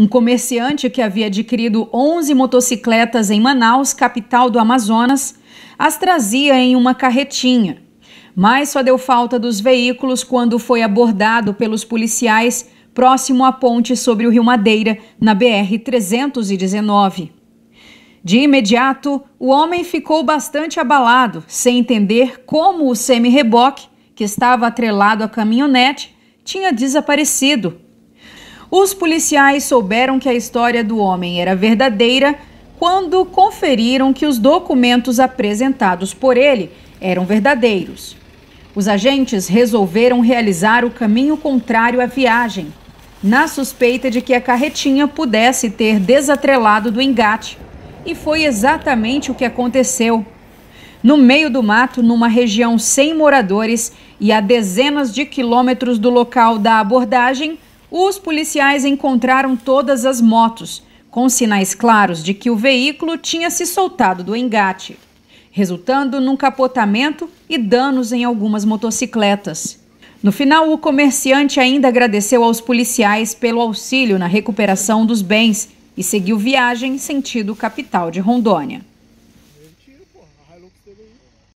Um comerciante que havia adquirido 11 motocicletas em Manaus, capital do Amazonas, as trazia em uma carretinha. Mas só deu falta dos veículos quando foi abordado pelos policiais próximo à ponte sobre o Rio Madeira, na BR-319. De imediato, o homem ficou bastante abalado, sem entender como o semi-reboque, que estava atrelado à caminhonete, tinha desaparecido os policiais souberam que a história do homem era verdadeira quando conferiram que os documentos apresentados por ele eram verdadeiros. Os agentes resolveram realizar o caminho contrário à viagem, na suspeita de que a carretinha pudesse ter desatrelado do engate. E foi exatamente o que aconteceu. No meio do mato, numa região sem moradores e a dezenas de quilômetros do local da abordagem, os policiais encontraram todas as motos, com sinais claros de que o veículo tinha se soltado do engate, resultando num capotamento e danos em algumas motocicletas. No final, o comerciante ainda agradeceu aos policiais pelo auxílio na recuperação dos bens e seguiu viagem sentido capital de Rondônia.